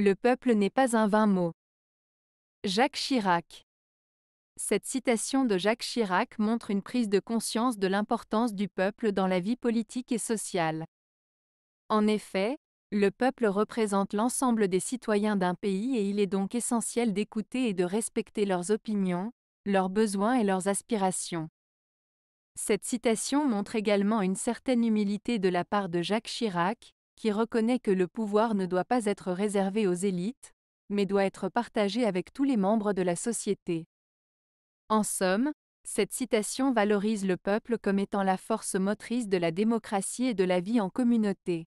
Le peuple n'est pas un vain mot. Jacques Chirac. Cette citation de Jacques Chirac montre une prise de conscience de l'importance du peuple dans la vie politique et sociale. En effet, le peuple représente l'ensemble des citoyens d'un pays et il est donc essentiel d'écouter et de respecter leurs opinions, leurs besoins et leurs aspirations. Cette citation montre également une certaine humilité de la part de Jacques Chirac, qui reconnaît que le pouvoir ne doit pas être réservé aux élites, mais doit être partagé avec tous les membres de la société. En somme, cette citation valorise le peuple comme étant la force motrice de la démocratie et de la vie en communauté.